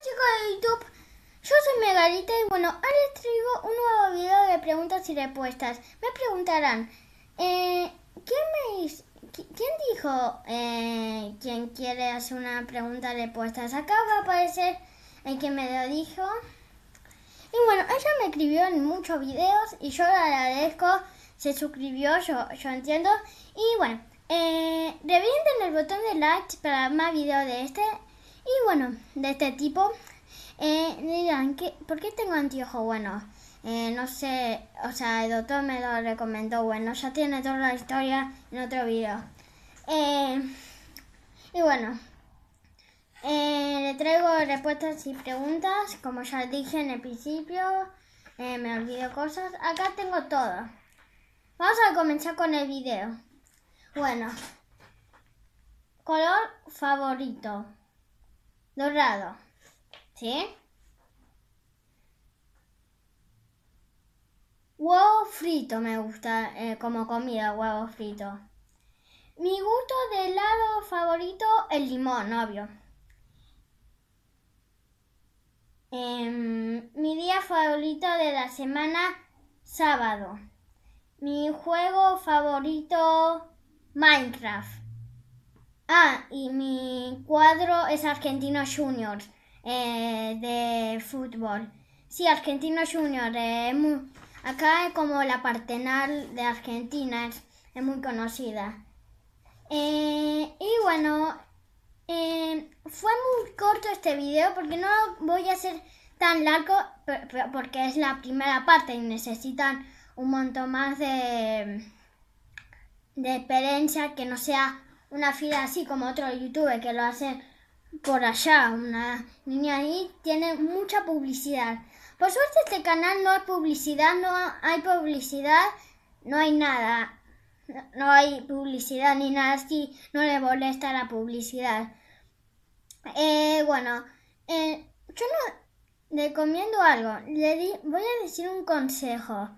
chicos de YouTube, yo soy Megarita y bueno, ahora les traigo un nuevo video de preguntas y respuestas. Me preguntarán, eh, ¿quién, me, ¿quién dijo eh, quien quiere hacer una pregunta y respuestas? Acá va a aparecer el que me lo dijo. Y bueno, ella me escribió en muchos videos y yo le agradezco, se suscribió, yo, yo entiendo. Y bueno, eh, revienten el botón de like para más videos de este. Y bueno, de este tipo, eh, dirán, ¿por qué tengo antiojo? Bueno, eh, no sé, o sea, el doctor me lo recomendó, bueno, ya tiene toda la historia en otro video. Eh, y bueno, le traigo respuestas y preguntas, como ya dije en el principio, me olvido cosas, acá tengo todo. Vamos a comenzar con el video. Bueno, color favorito dorado. ¿Sí? Huevo frito me gusta eh, como comida, huevo frito. Mi gusto de helado favorito, el limón, obvio. Em, mi día favorito de la semana, sábado. Mi juego favorito, Minecraft. Ah, y mi cuadro es Argentino Juniors eh, de fútbol. Sí, Argentino Juniors. Eh, acá es como la partenal de Argentina, es, muy conocida. Eh, y bueno, fue muy corto este video porque no voy a ser tan largo porque es la primera parte y necesitan un montón más de experiencia que no sea una fila así como otro youtuber que lo hace por allá, una niña ahí, tiene mucha publicidad. Por suerte este canal no hay publicidad, no hay publicidad, no hay nada. No hay publicidad ni nada así, no le molesta la publicidad. Eh, bueno, eh, yo no recomiendo algo. Le di, voy a decir un consejo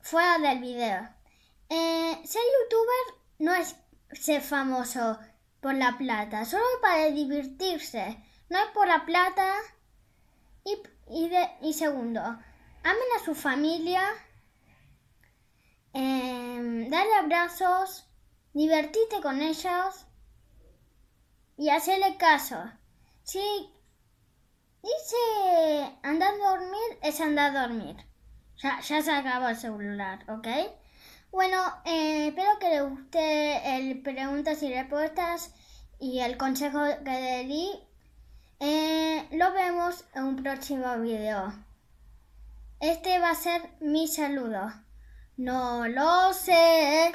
fuera del video. Eh, ser youtuber no es ser famoso por la plata, solo para divertirse, no es por la plata. Y, segundo, amen a su familia, em, dale abrazos, divertite con ellos y hacerle caso. Si dice andar a dormir, es andar a dormir. Ya, ya se acabó el celular, ¿ok? Bueno, eh, espero que les guste el preguntas y respuestas y el consejo que le di. lo eh, vemos en un próximo video. Este va a ser mi saludo. No lo sé.